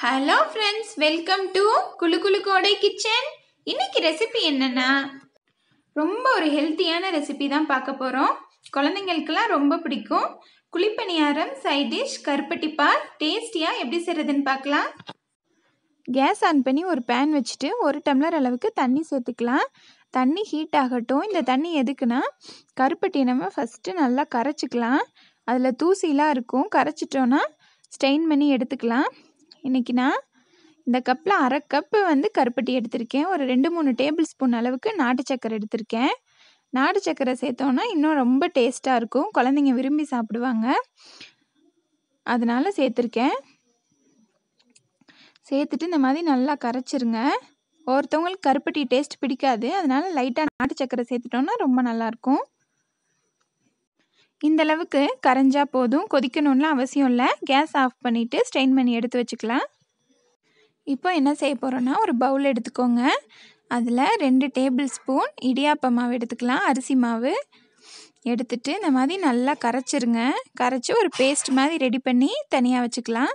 hello friends welcome to குழு குழு கோடை கிச்சன் இன்னைக்கு ரெசிபி என்னென்னா ரொம்ப ஒரு ஹெல்த்தியான ரெசிபி தான் பார்க்க போகிறோம் குழந்தைங்களுக்கெல்லாம் ரொம்ப பிடிக்கும் குழிப்பணியாரம் சைட் டிஷ் கருப்பட்டிப்பால் டேஸ்டியாக எப்படி செய்கிறதுன்னு பார்க்கலாம் கேஸ் ஆன் பண்ணி ஒரு பேன் வச்சுட்டு ஒரு டம்ளர் அளவுக்கு தண்ணி சேர்த்துக்கலாம் தண்ணி ஹீட் ஆகட்டும் இந்த தண்ணி எதுக்குன்னா கருப்பட்டி நம்ம ஃபஸ்ட்டு நல்லா கரைச்சிக்கலாம் அதில் தூசிலாம் இருக்கும் கரைச்சிட்டோன்னா ஸ்டெயின் பண்ணி எடுத்துக்கலாம் இன்றைக்கி நான் இந்த கப்பில் அரை கப்பு வந்து கருப்பட்டி எடுத்திருக்கேன் ஒரு ரெண்டு மூணு டேபிள் ஸ்பூன் அளவுக்கு நாட்டு சக்கரை எடுத்திருக்கேன் நாட்டு சக்கரை சேர்த்தோன்னா இன்னும் ரொம்ப டேஸ்ட்டாக இருக்கும் குழந்தைங்க விரும்பி சாப்பிடுவாங்க அதனால் சேர்த்துருக்கேன் சேர்த்துட்டு இந்த மாதிரி நல்லா கரைச்சிருங்க ஒருத்தவங்களுக்கு கருப்பட்டி டேஸ்ட் பிடிக்காது அதனால் லைட்டாக நாட்டு சக்கரை சேர்த்துட்டோன்னா ரொம்ப நல்லாயிருக்கும் இந்தளவுக்கு கரைஞ்சா போதும் கொதிக்கணும்லாம் அவசியம் இல்லை கேஸ் ஆஃப் பண்ணிவிட்டு ஸ்ட்ரெயின் பண்ணி எடுத்து வச்சுக்கலாம் இப்போ என்ன செய்ய போகிறோன்னா ஒரு பவுல் எடுத்துக்கோங்க அதில் ரெண்டு டேபிள் ஸ்பூன் இடியாப்ப மாவு எடுத்துக்கலாம் அரிசி மாவு எடுத்துட்டு இந்த மாதிரி நல்லா கரைச்சிருங்க கரைச்சி ஒரு பேஸ்ட் மாதிரி ரெடி பண்ணி தனியாக வச்சுக்கலாம்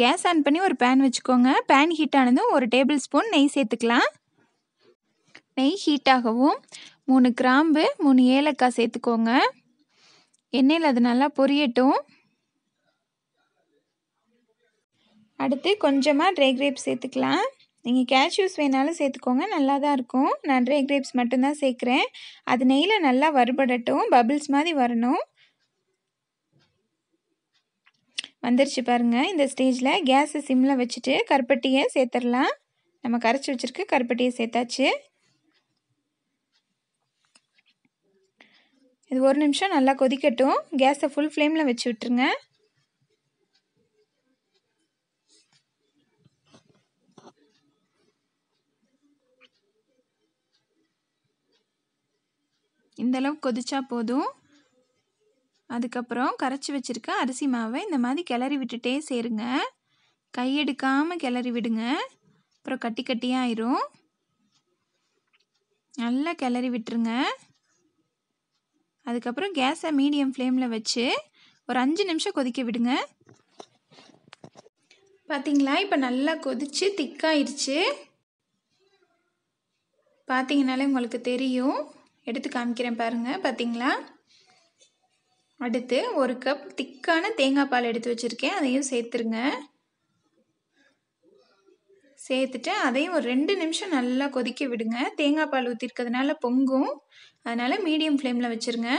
கேஸ் ஆன் பண்ணி ஒரு பேன் வச்சுக்கோங்க பேன் ஹீட் ஆனதும் ஒரு டேபிள் ஸ்பூன் நெய் சேர்த்துக்கலாம் நெய் ஹீட் ஆகவும் மூணு கிராம்பு மூணு ஏலக்காய் சேர்த்துக்கோங்க எண்ணெயில் அது நல்லா பொரியட்டும் அடுத்து கொஞ்சமாக ட்ரை கிரேப்ஸ் சேர்த்துக்கலாம் நீங்கள் கேஷ்யூஸ் வேணாலும் சேர்த்துக்கோங்க நல்லா தான் இருக்கும் நான் ட்ரை கிரேப்ஸ் மட்டும்தான் சேர்க்குறேன் அது நெய்யில் நல்லா வருபடட்டும் பபிள்ஸ் மாதிரி வரணும் வந்துருச்சு பாருங்கள் இந்த ஸ்டேஜில் கேஸை சிம்மில் வச்சுட்டு கருப்பட்டியை சேர்த்துடலாம் நம்ம கரைச்சி வச்சுருக்கு கருப்பட்டியை சேர்த்தாச்சு இது ஒரு நிமிஷம் நல்லா கொதிக்கட்டும் கேஸை ஃபுல் ஃப்ளேமில் வச்சு விட்டுருங்க இந்தளவு கொதிச்சா போதும் அதுக்கப்புறம் கரைச்சி வச்சுருக்க அரிசி மாவை இந்த மாதிரி கிளறி விட்டுட்டே சேருங்க கையெடுக்காமல் கிளறி விடுங்க அப்புறம் கட்டி கட்டியாக நல்லா கிளறி விட்டுருங்க அதுக்கப்புறம் கேஸை மீடியம் ஃப்ளேமில் வச்சு ஒரு அஞ்சு நிமிஷம் கொதிக்க விடுங்க பார்த்தீங்களா இப்போ நல்லா கொதித்து திக்காயிருச்சு பார்த்தீங்கனாலே உங்களுக்கு தெரியும் எடுத்து காமிக்கிறேன் பாருங்கள் பார்த்தீங்களா அடுத்து ஒரு கப் திக்கான தேங்காய் பால் எடுத்து வச்சுருக்கேன் அதையும் சேர்த்துருங்க சேர்த்துட்டு அதையும் ஒரு ரெண்டு நிமிஷம் நல்லா கொதிக்க விடுங்க தேங்காய் பால் ஊற்றிருக்கிறதுனால பொங்கும் அதனால் மீடியம் ஃப்ளேமில் வச்சுருங்க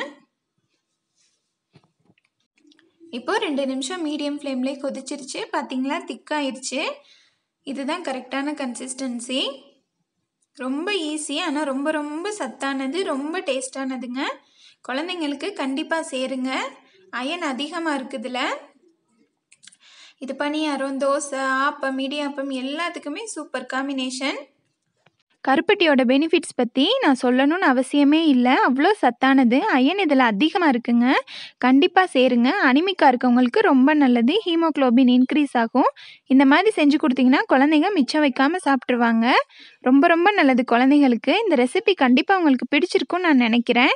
இப்போது ரெண்டு நிமிஷம் மீடியம் ஃப்ளேம்லேயே கொதிச்சிருச்சு பார்த்தீங்களா திக்காயிருச்சு இதுதான் கரெக்டான கன்சிஸ்டன்சி ரொம்ப ஈஸி ஆனால் ரொம்ப ரொம்ப சத்தானது ரொம்ப டேஸ்டானதுங்க குழந்தைங்களுக்கு கண்டிப்பாக சேருங்க அயன் அதிகமாக இருக்குதுல இது பனியாரம் தோசை ஆப்பம் இடியாப்பம் எல்லாத்துக்குமே சூப்பர் காம்பினேஷன் கருப்பட்டியோட பெனிஃபிட்ஸ் பற்றி நான் சொல்லணும்னு அவசியமே இல்லை அவ்வளோ சத்தானது அயன் இதில் அதிகமாக இருக்குங்க கண்டிப்பாக சேருங்க அனிமிக்காக இருக்கவங்களுக்கு ரொம்ப நல்லது ஹீமோக்ளோபின் இன்க்ரீஸ் ஆகும் இந்த மாதிரி செஞ்சு கொடுத்தீங்கன்னா குழந்தைங்க மிச்சம் வைக்காமல் சாப்பிட்ருவாங்க ரொம்ப ரொம்ப நல்லது குழந்தைங்களுக்கு இந்த ரெசிபி கண்டிப்பாக உங்களுக்கு பிடிச்சிருக்கும்னு நான் நினைக்கிறேன்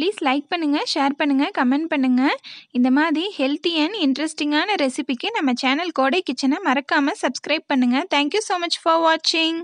ப்ளீஸ் லைக் பண்ணுங்கள் ஷேர் பண்ணுங்கள் கமெண்ட் பண்ணுங்கள் இந்த மாதிரி ஹெல்த்தி அண்ட் இன்ட்ரெஸ்டிங்கான ரெசிபிக்கு நம்ம சேனல் கோடை கிச்சனை மறக்காமல் சப்ஸ்கிரைப் பண்ணுங்கள் தேங்க்யூ ஸோ மச் ஃபார் வாட்சிங்